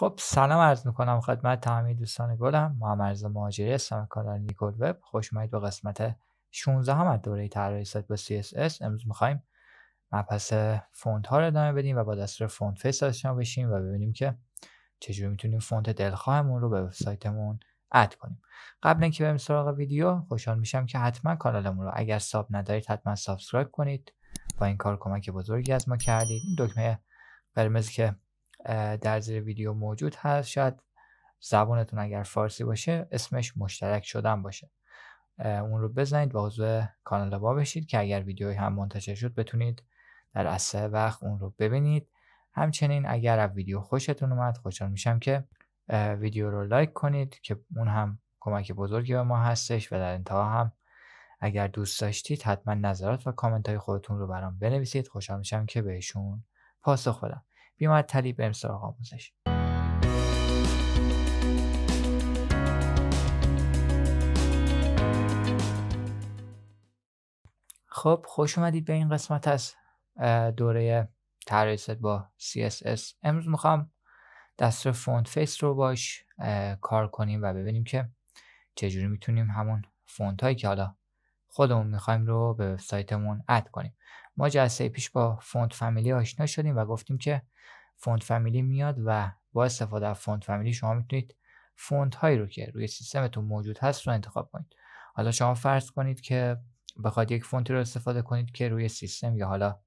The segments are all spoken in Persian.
خب سلام عرض میکنم خدمت تمامی دوستان گلم محمد مهاجری هستم کانال نیکل وب خوش اومدید به قسمت 16 هم از دوره طراحی سایت با CSS امروز میخوایم مبحث فونت ها رو ادامه بدیم و با دستور فونت فیس آشنا بشیم و ببینیم که چجوری میتونیم فونت دلخواهمون رو به سایتمون اد کنیم قبل اینکه بریم سراغ ویدیو خوشحال میشم که حتما کانالمون رو اگر ساب ندارید حتما سابسکرایب کنید با این کار کمک بزرگی از ما کردید این دکمه قرمزی که در زیر ویدیو موجود هست شاید زبانتون اگر فارسی باشه اسمش مشترک شدن باشه اون رو بزنید و عضو کانال با بشید که اگر ویدیوی هم منتشر شد بتونید در اسرع وقت اون رو ببینید همچنین اگر از ویدیو خوشتون اومد خوشحال میشم که ویدیو رو لایک کنید که اون هم کمک بزرگی به ما هستش و در انتها هم اگر دوست داشتید حتما نظرات و کامنت های خودتون رو برام بنویسید خوشحال میشم که بهشون پاسخ بدم بیا تلیب بریم سراغ آموزش خب خوش اومدید به این قسمت از دوره طراحی با CSS امروز میخوام دستور فونت فیس رو باش کار کنیم و ببینیم که چجوری میتونیم همون فونت هایی که حالا خودمون میخوایم رو به وبسایتمون اد کنیم ما جلسه پیش با فونت فامیلی آشنا شدیم و گفتیم که فونت فامیلی میاد و با استفاده از فونت فامیلی شما میتونید فونت هایی رو که روی سیستمتون موجود هست رو انتخاب کنید حالا شما فرض کنید که بخواد یک فونتی رو استفاده کنید که روی سیستم یا حالا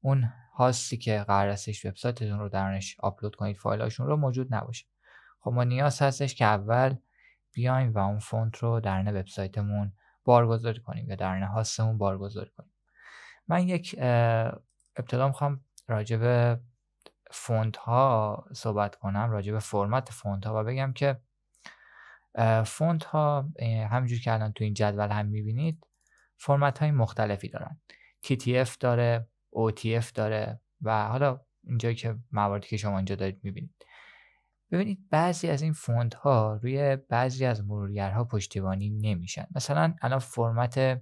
اون هاستی که قرار استش وبسایتتون رو درنش آپلود کنید فایل هاشون رو موجود نباشه خب ما نیاز هستش که اول بیایم و اون فونت رو درن وبسایتمون بارگذاری کنیم یا درن هاستمون بارگذاری کنیم من یک ابتدا میخوام راجع به فونت ها صحبت کنم راجع به فرمت فونت ها و بگم که فونت ها همجور که الان تو این جدول هم میبینید فرمت های مختلفی دارن TTF داره OTF داره و حالا اینجایی که مواردی که شما اینجا دارید میبینید ببینید بعضی از این فونت ها روی بعضی از مرورگرها پشتیبانی نمیشن مثلا الان فرمت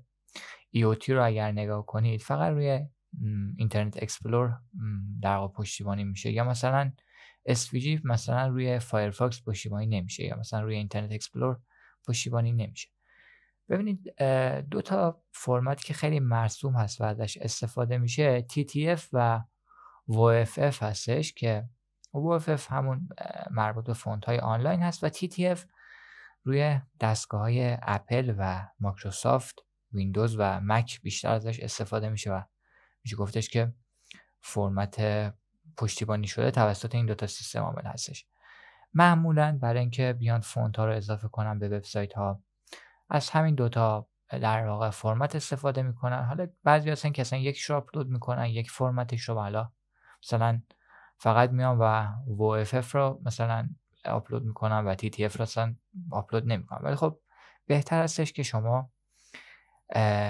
تی e رو اگر نگاه کنید فقط روی اینترنت اکسپلور در پشتیبانی میشه یا مثلا SVG مثلا روی فایرفاکس پشتیبانی نمیشه یا مثلا روی اینترنت اکسپلور پشتیبانی نمیشه ببینید دو تا فرمت که خیلی مرسوم هست و ازش استفاده میشه TTF و WFF هستش که WFF همون مربوط به فونت های آنلاین هست و TTF روی دستگاه های اپل و مایکروسافت ویندوز و مک بیشتر ازش استفاده میشه و میشه گفتش که فرمت پشتیبانی شده توسط این دوتا سیستم عامل هستش معمولا برای اینکه بیان فونت ها رو اضافه کنم به وبسایت ها از همین دوتا در واقع فرمت استفاده میکنن حالا بعضی هستن که اصلا یک رو آپلود میکنن یک فرمتش رو حالا مثلا فقط میان و WFF رو مثلا آپلود میکنن و TTF رو اصلا آپلود نمیکنن ولی خب بهتر هستش که شما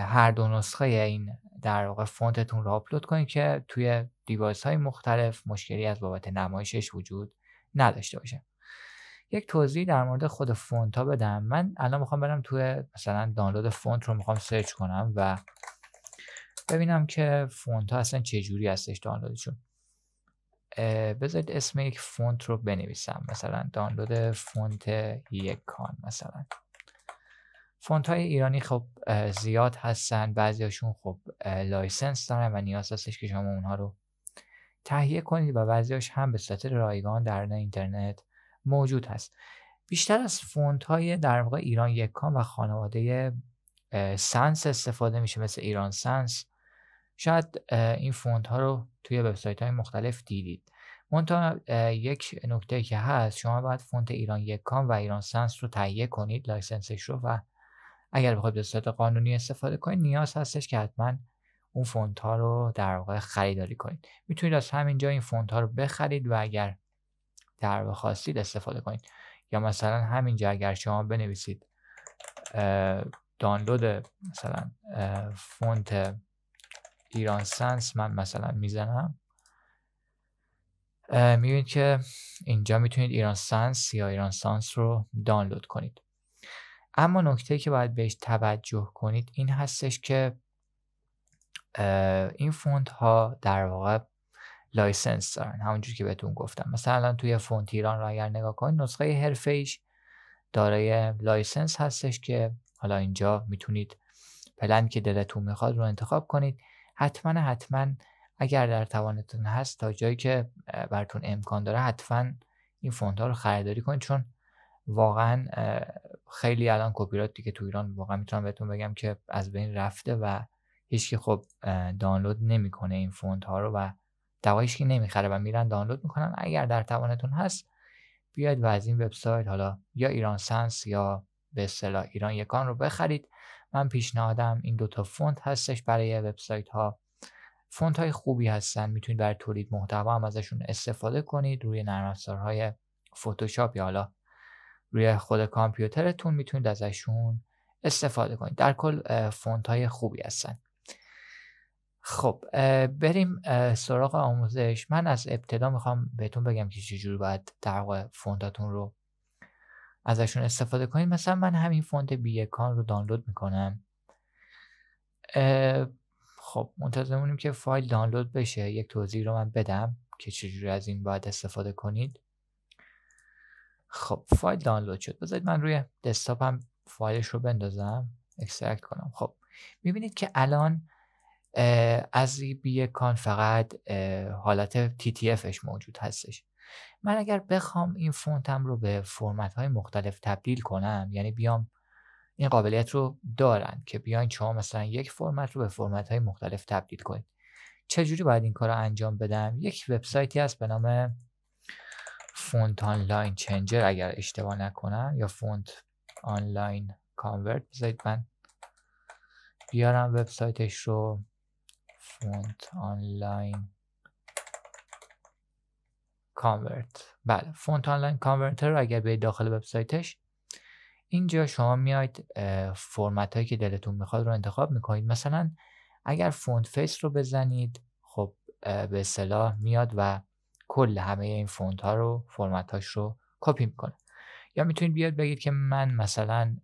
هر دو نسخه این در واقع فونتتون رو آپلود کنید که توی دیوایس های مختلف مشکلی از بابت نمایشش وجود نداشته باشه یک توضیح در مورد خود فونت ها بدم من الان میخوام برم توی مثلا دانلود فونت رو میخوام سرچ کنم و ببینم که فونت ها اصلا چه جوری هستش دانلودشون بذارید اسم یک فونت رو بنویسم مثلا دانلود فونت یک کان مثلا فونت های ایرانی خب زیاد هستن هاشون خب لایسنس دارن و نیاز هستش که شما اونها رو تهیه کنید و بعضی هاش هم به صورت رایگان در اینترنت موجود هست بیشتر از فونت های در واقع ایران یکان و خانواده سنس استفاده میشه مثل ایران سنس شاید این فونت ها رو توی وبسایت های مختلف دیدید منتها یک نکته که هست شما باید فونت ایران یکان و ایران سنس رو تهیه کنید لایسنسش رو و اگر بخواید به صورت قانونی استفاده کنید نیاز هستش که حتما اون فونت ها رو در واقع خریداری کنید میتونید از همینجا این فونت ها رو بخرید و اگر در واقع خواستید استفاده کنید یا مثلا همینجا اگر شما بنویسید دانلود مثلا فونت ایران سنس من مثلا میزنم میبینید که اینجا میتونید ایران سنس یا ایران سانس رو دانلود کنید اما نکته که باید بهش توجه کنید این هستش که این فونت ها در واقع لایسنس دارن همونجور که بهتون گفتم مثلا توی فونت ایران را اگر نگاه کنید نسخه حرفه ایش دارای لایسنس هستش که حالا اینجا میتونید پلن که دلتون میخواد رو انتخاب کنید حتما حتما اگر در توانتون هست تا جایی که براتون امکان داره حتما این فونت ها رو خریداری کنید چون واقعا خیلی الان کپی که تو ایران واقعا میتونم بهتون بگم که از بین رفته و هیچکی خب دانلود نمیکنه این فونت ها رو و دوایش که نمیخره و میرن دانلود میکنن اگر در توانتون هست بیاید و از این وبسایت حالا یا ایران سنس یا به اصطلاح ایران یکان رو بخرید من پیشنهادم این دوتا فونت هستش برای وبسایت ها فونت های خوبی هستن میتونید برای تولید محتوا ازشون استفاده کنید روی نرم های فتوشاپ یا حالا روی خود کامپیوترتون میتونید ازشون استفاده کنید در کل فونت های خوبی هستن خب بریم سراغ آموزش من از ابتدا میخوام بهتون بگم که چجوری باید در واقع فونتاتون رو ازشون استفاده کنید مثلا من همین فونت اکان رو دانلود میکنم خب منتظرمونیم که فایل دانلود بشه یک توضیح رو من بدم که چجوری از این باید استفاده کنید خب فایل دانلود شد بذارید من روی دسکتاپم فایلش رو بندازم اکسترکت کنم خب میبینید که الان از کان فقط حالت TTFش موجود هستش من اگر بخوام این فونتم رو به فرمت های مختلف تبدیل کنم یعنی بیام این قابلیت رو دارن که بیاین شما مثلا یک فرمت رو به فرمت های مختلف تبدیل کنید چجوری باید این کار رو انجام بدم یک وبسایتی هست به نام فونت آنلاین چنجر اگر اشتباه نکنم یا فونت آنلاین کانورت بذارید من بیارم وبسایتش رو فونت آنلاین کانورت بله فونت آنلاین کانورتر رو اگر به داخل وبسایتش اینجا شما میاید فرمت هایی که دلتون میخواد رو انتخاب میکنید مثلا اگر فونت فیس رو بزنید خب به صلاح میاد و کل همه این فونت ها رو فرمت هاش رو کپی میکنه یا میتونید بیاد بگید که من مثلا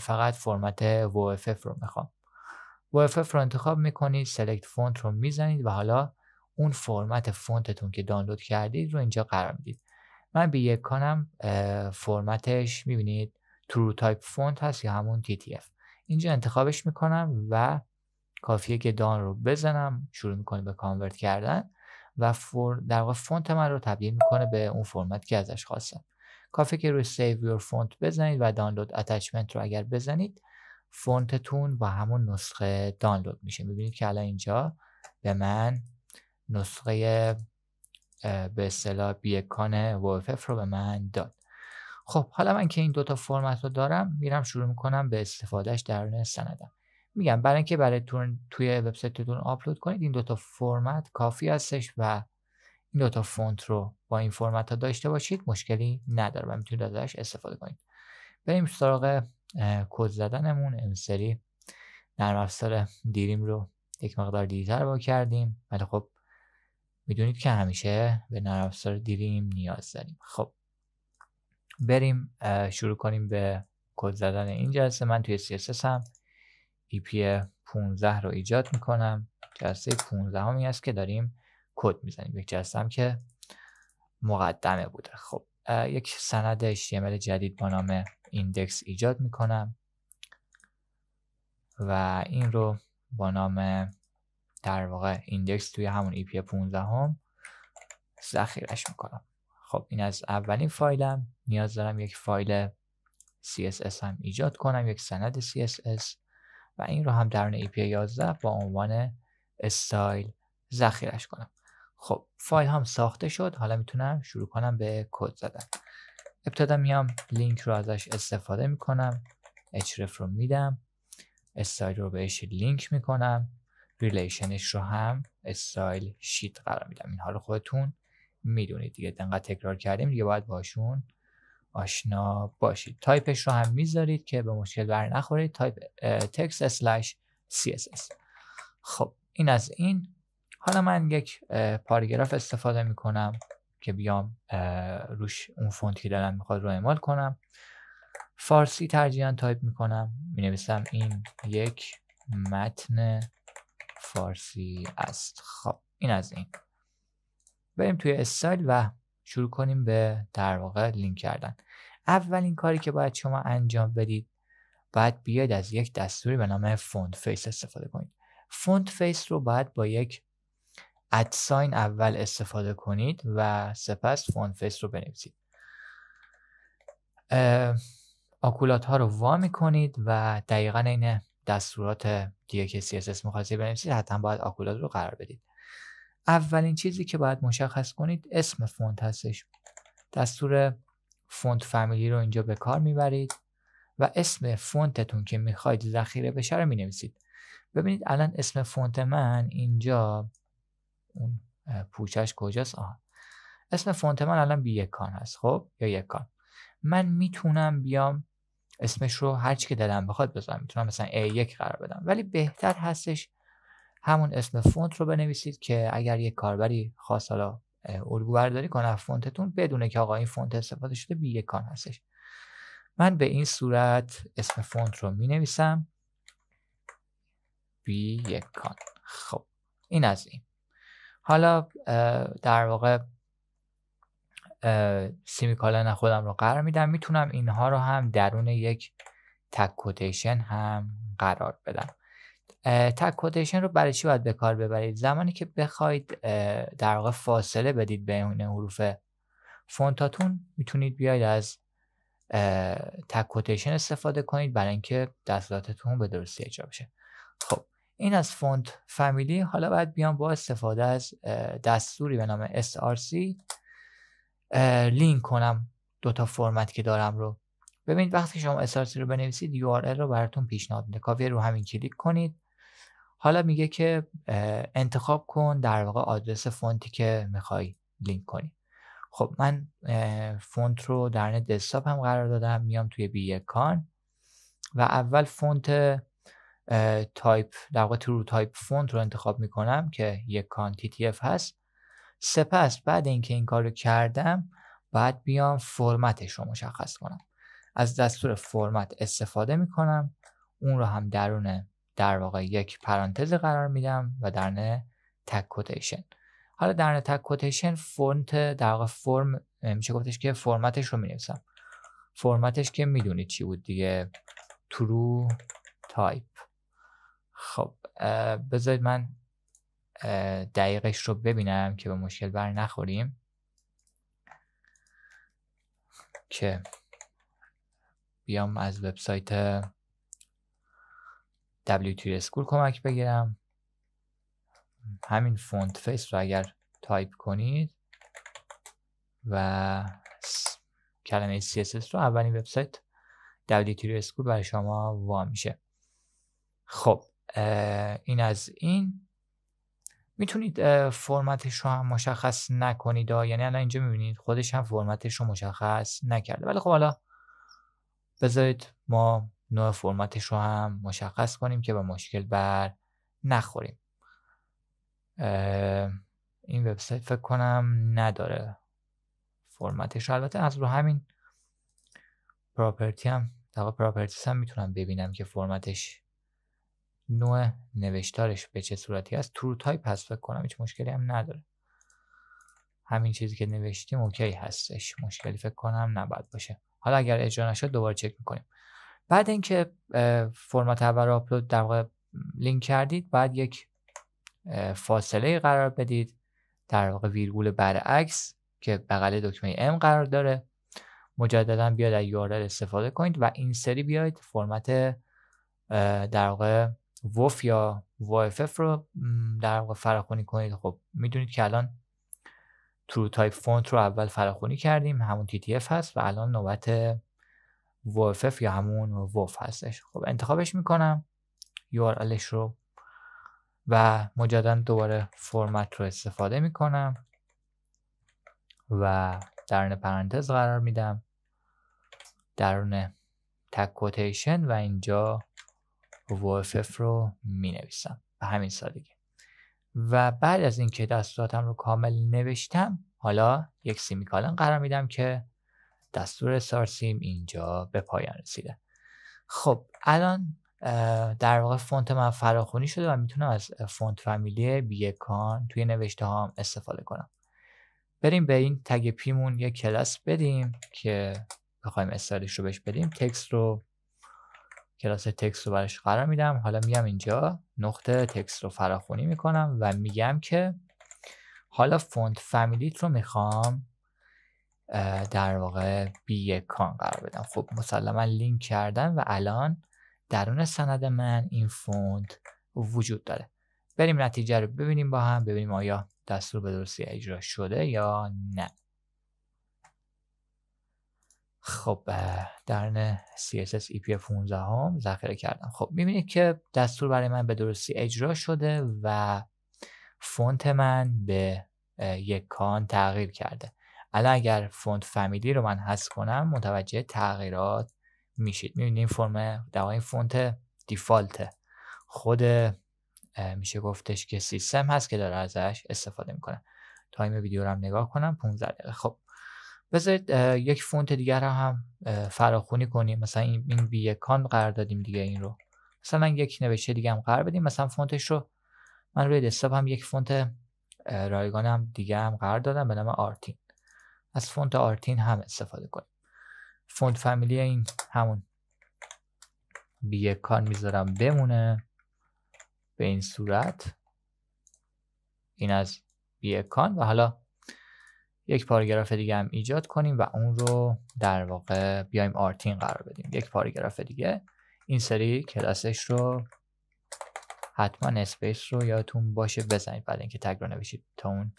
فقط فرمت WFF رو میخوام WFF رو انتخاب میکنید سلکت فونت رو میزنید و حالا اون فرمت فونتتون که دانلود کردید رو اینجا قرار میدید من به یک کانم فرمتش میبینید True Type فونت هست یا همون TTF اینجا انتخابش میکنم و کافیه که دان رو بزنم شروع میکنید به کانورت کردن و فور در واقع فونت من رو تبدیل میکنه به اون فرمت که ازش خواستم کافی که روی سیو یور فونت بزنید و دانلود اتچمنت رو اگر بزنید فونتتون با همون نسخه دانلود میشه میبینید که الان اینجا به من نسخه به اصطلاح بیکان وفف رو به من داد خب حالا من که این دوتا فرمت رو دارم میرم شروع میکنم به استفادهش در سندم میگم برای اینکه برای تون توی وبسایتتون آپلود کنید این دو تا فرمت کافی هستش و این دو تا فونت رو با این فرمت ها داشته باشید مشکلی نداره و میتونید ازش استفاده کنید بریم سراغ کد زدنمون امسری نرم افزار دیریم رو یک مقدار دیرتر با کردیم ولی خب میدونید که همیشه به نرم افزار دیریم نیاز داریم خب بریم شروع کنیم به کد زدن این جلسه من توی CSS هم EP 15 رو ایجاد میکنم جلسه 15 همی است که داریم کد میزنیم یک جلسه هم که مقدمه بوده خب یک سند HTML جدید با نام ایندکس ایجاد میکنم و این رو با نام در واقع ایندکس توی همون ای 15 هم ذخیرش میکنم خب این از اولین فایلم نیاز دارم یک فایل CSS هم ایجاد کنم یک سند CSS و این رو هم درون API 11 با عنوان استایل ذخیرش کنم خب فایل هم ساخته شد حالا میتونم شروع کنم به کد زدن ابتدا میام لینک رو ازش استفاده میکنم href رو میدم استایل رو بهش لینک میکنم ریلیشنش رو هم استایل شیت قرار میدم این رو خودتون میدونید دیگه دقیقا تکرار کردیم دیگه باید باشون آشنا باشید تایپش رو هم میذارید که به مشکل بر نخورید تایپ تکست اسلش css خب این از این حالا من یک پاراگراف استفاده میکنم که بیام روش اون فونتی که دارم میخواد رو اعمال کنم فارسی ترجیحاً تایپ میکنم می این یک متن فارسی است خب این از این بریم توی استایل و شروع کنیم به در واقع لینک کردن اولین کاری که باید شما انجام بدید باید بیاید از یک دستوری به نام فونت فیس استفاده کنید فونت فیس رو باید با یک ادساین اول استفاده کنید و سپس فونت فیس رو بنویسید آکولات ها رو وا کنید و دقیقا این دستورات دیگه که اس میخواستی بنویسید حتما باید آکولات رو قرار بدید اولین چیزی که باید مشخص کنید اسم فونت هستش دستور فونت فامیلی رو اینجا به کار میبرید و اسم فونتتون که میخواید ذخیره بشه رو مینویسید ببینید الان اسم فونت من اینجا اون پوچش کجاست آه. اسم فونت من الان بی یکان هست خب یا یکان من میتونم بیام اسمش رو هر که دلم بخواد بذارم میتونم مثلا A1 قرار بدم ولی بهتر هستش همون اسم فونت رو بنویسید که اگر یک کاربری خاص حالا الگو برداری کنه فونتتون بدونه که آقا این فونت استفاده شده بی کان هستش من به این صورت اسم فونت رو می نویسم بی کان خب این از این حالا در واقع سیمیکالن خودم رو قرار میدم میتونم اینها رو هم درون یک تک کوتیشن هم قرار بدم تک کوتیشن رو برای چی باید به کار ببرید زمانی که بخواید در واقع فاصله بدید بین حروف فونتاتون میتونید بیاید از تک کوتیشن استفاده کنید برای اینکه دستوراتتون به درستی اجرا بشه خب این از فونت فامیلی حالا باید بیام با استفاده از دستوری به نام src لینک کنم دوتا فرمت که دارم رو ببینید وقتی شما src رو بنویسید url رو براتون پیشنهاد میده کافیه رو همین کلیک کنید حالا میگه که انتخاب کن در واقع آدرس فونتی که میخوای لینک کنی خب من فونت رو در دسکتاپ هم قرار دادم میام توی بی کان و اول فونت تایپ در واقع ترو تایپ فونت رو انتخاب میکنم که یک کان اف هست سپس بعد اینکه این کار رو کردم بعد بیام فرمتش رو مشخص کنم از دستور فرمت استفاده میکنم اون رو هم درون در واقع یک پرانتز قرار میدم و درن تک کوتیشن حالا درن تک کوتیشن فونت در واقع فرم میشه گفتش که فرمتش رو می نویسم فرمتش که میدونید چی بود دیگه ترو تایپ خب بذارید من دقیقش رو ببینم که به مشکل بر نخوریم که بیام از وبسایت WT اسکول کمک بگیرم همین فونت فیس رو اگر تایپ کنید و کلمه CSS رو اولین وبسایت WT اسکول برای شما وا میشه خب این از این میتونید فرمتش رو هم مشخص نکنید یعنی الان اینجا میبینید خودش هم فرمتش رو مشخص نکرده ولی خب حالا بذارید ما نوع فرمتش رو هم مشخص کنیم که به مشکل بر نخوریم این وبسایت فکر کنم نداره فرمتش البته از رو همین پراپرتی هم دقیقا پراپرتیس هم میتونم ببینم که فرمتش نوع نوشتارش به چه صورتی است ترو تایپ هست فکر کنم هیچ مشکلی هم نداره همین چیزی که نوشتیم اوکی هستش مشکلی فکر کنم نباید باشه حالا اگر اجرا نشد دوباره چک میکنیم بعد اینکه فرمت اول رو آپلود در واقع لینک کردید بعد یک فاصله قرار بدید در واقع ویرگول برعکس که بغل دکمه ام قرار داره مجددا بیاید از یو استفاده کنید و این سری بیاید فرمت در واقع وف یا وایفف رو در واقع فراخونی کنید خب میدونید که الان ترو تایپ فونت رو اول فراخونی کردیم همون اف هست و الان نوبت وفف یا همون وف هستش خب انتخابش میکنم URLش رو و مجددا دوباره فرمت رو استفاده میکنم و درون پرانتز قرار میدم درون تک کوتیشن و اینجا وفف رو می نویسم به همین سادگی و بعد از اینکه دستوراتم رو کامل نوشتم حالا یک سیمیکالن قرار میدم که دستور سارسیم اینجا به پایان رسیده خب الان در واقع فونت من فراخونی شده و میتونم از فونت فامیلی بیکان توی نوشته هام استفاده کنم بریم به این تگ پیمون یه کلاس بدیم که بخوایم استایلش رو بهش بدیم تکست رو کلاس تکست رو براش قرار میدم حالا میام اینجا نقطه تکست رو فراخونی میکنم و میگم که حالا فونت فامیلیت رو میخوام در واقع بی کان قرار بدم خب مسلما لینک کردم و الان درون سند من این فوند وجود داره بریم نتیجه رو ببینیم با هم ببینیم آیا دستور به درستی اجرا شده یا نه خب درن CSS EP 15 هم ذخیره کردم خب میبینید که دستور برای من به درستی اجرا شده و فونت من به یک کان تغییر کرده الان اگر فونت فامیلی رو من حذف کنم متوجه تغییرات میشید میبینید این فرم در فونت دیفالت خود میشه گفتش که سیستم هست که داره ازش استفاده میکنه تایم ویدیو رو هم نگاه کنم 15 دقیقه خب بذارید یک فونت دیگر رو هم فراخونی کنیم مثلا این, این اکان قرار دادیم دیگه این رو مثلا یک نوشته دیگه هم قرار بدیم مثلا فونتش رو من روی دسکتاپ هم یک فونت رایگان هم دیگه هم قرار دادم به نام آرتین از فونت آرتین هم استفاده کنیم فونت فامیلی این همون بیکان میذارم بمونه به این صورت این از بیکان و حالا یک پاراگراف دیگه هم ایجاد کنیم و اون رو در واقع بیایم آرتین قرار بدیم یک پاراگراف دیگه این سری کلاسش رو حتما اسپیس رو یادتون باشه بزنید بعد اینکه تگ رو نوشید تا اون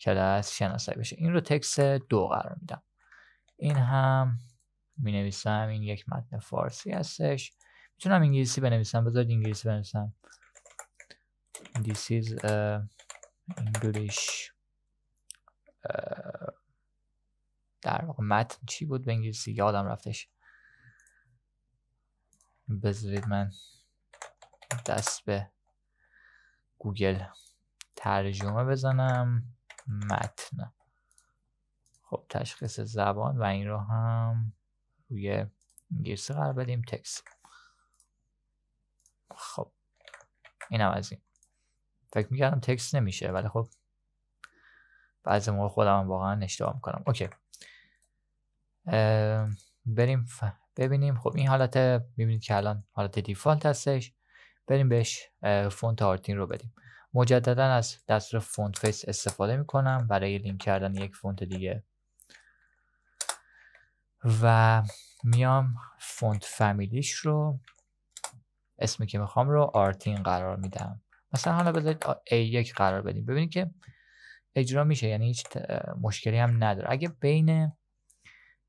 کلاس شناسایی بشه این رو تکس دو قرار میدم این هم می نویسم این یک متن فارسی هستش میتونم انگلیسی بنویسم بذارید انگلیسی بنویسم This is a uh, English uh, در واقع متن چی بود به انگلیسی یادم رفتش بذارید من دست به گوگل ترجمه بزنم متن خب تشخیص زبان و این رو هم روی گیرسه قرار بدیم تکست خب این هم از این فکر میکردم تکس نمیشه ولی خب بعض موقع خودم واقعا اشتباه میکنم اوکی بریم ببینیم خب این حالت ببینید که الان حالت دیفالت هستش بریم بهش فونت آرتین رو بدیم مجددا از دستور فونت فیس استفاده میکنم برای لینک کردن یک فونت دیگه و میام فونت فامیلیش رو اسمی که میخوام رو آرتین قرار میدم مثلا حالا بذارید A1 قرار بدیم ببینید که اجرا میشه یعنی هیچ مشکلی هم نداره اگه بین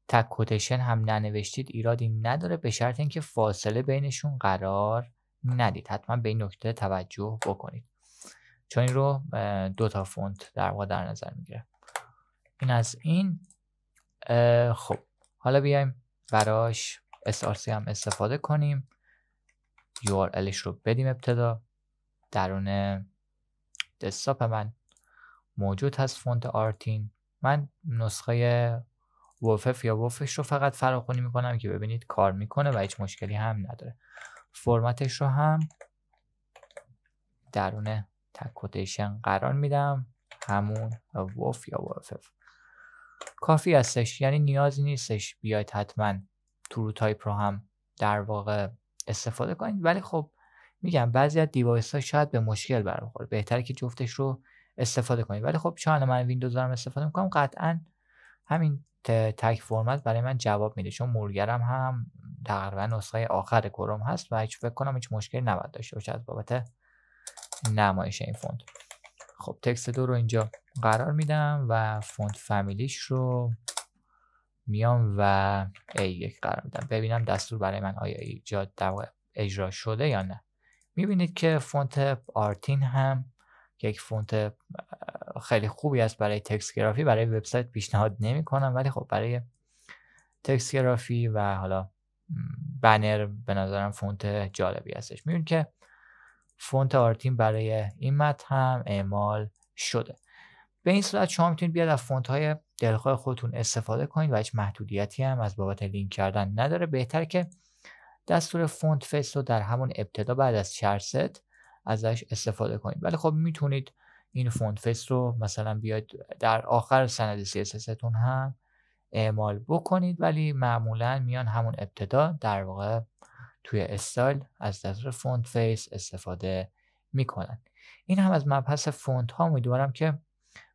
تک هم ننوشتید ایرادی نداره به شرط اینکه فاصله بینشون قرار ندید حتما به این نکته توجه بکنید چون این رو دو تا فونت در واقع در نظر میگیره این از این خب حالا بیایم براش SRC هم استفاده کنیم URLش رو بدیم ابتدا درون دستاپ من موجود هست فونت آرتین من نسخه وفف یا وفش رو فقط فراخونی میکنم که ببینید کار میکنه و هیچ مشکلی هم نداره فرمتش رو هم درون کوتیشن قرار میدم همون وف یا وفف کافی هستش یعنی نیازی نیستش بیاید حتما رو تایپ رو هم در واقع استفاده کنید ولی خب میگم بعضی از دیوایس ها شاید به مشکل برخوره بهتره که جفتش رو استفاده کنید ولی خب چون من ویندوز دارم استفاده میکنم قطعا همین تک فرمت برای من جواب میده چون مرگرم هم تقریبا نسخه آخر کروم هست و هیچ فکر کنم هیچ مشکلی نباید داشته باشه بابت نمایش این فوند خب تکست دو رو اینجا قرار میدم و فوند فامیلیش رو میام و a قرار میدم ببینم دستور برای من آیا ایجاد در اجرا شده یا نه میبینید که فونت آرتین هم یک فونت خیلی خوبی است برای تکست گرافی برای وبسایت پیشنهاد نمی کنم ولی خب برای تکست گرافی و حالا بنر به نظرم فونت جالبی هستش میبینید که فونت آرتین برای این متن هم اعمال شده به این صورت شما میتونید بیاد از فونت های دلخواه خودتون استفاده کنید و هیچ محدودیتی هم از بابت لینک کردن نداره بهتر که دستور فونت فست رو در همون ابتدا بعد از چرست ازش استفاده کنید ولی خب میتونید این فونت فست رو مثلا بیاید در آخر سند CSS تون هم اعمال بکنید ولی معمولا میان همون ابتدا در واقع توی استایل از نظر فونت فیس استفاده میکنن این هم از مبحث فونت ها امیدوارم که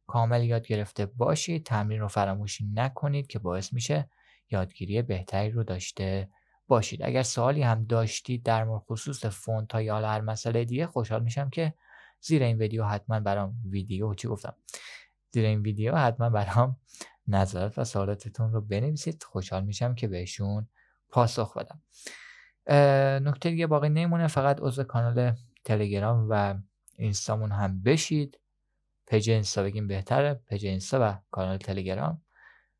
کامل یاد گرفته باشید تمرین رو فراموش نکنید که باعث میشه یادگیری بهتری رو داشته باشید اگر سوالی هم داشتید در مورد خصوص فونت ها یا هر مسئله دیگه خوشحال میشم که زیر این ویدیو حتما برام ویدیو چی گفتم زیر این ویدیو حتما برام نظرات و سوالاتتون رو بنویسید خوشحال میشم که بهشون پاسخ بدم نکته دیگه باقی نمونه فقط عضو کانال تلگرام و اینستامون هم بشید پیج اینستا بگیم بهتره پیج اینستا و کانال تلگرام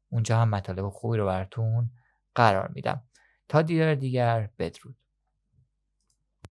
اونجا هم مطالب خوبی رو براتون قرار میدم تا دیدار دیگر بدرود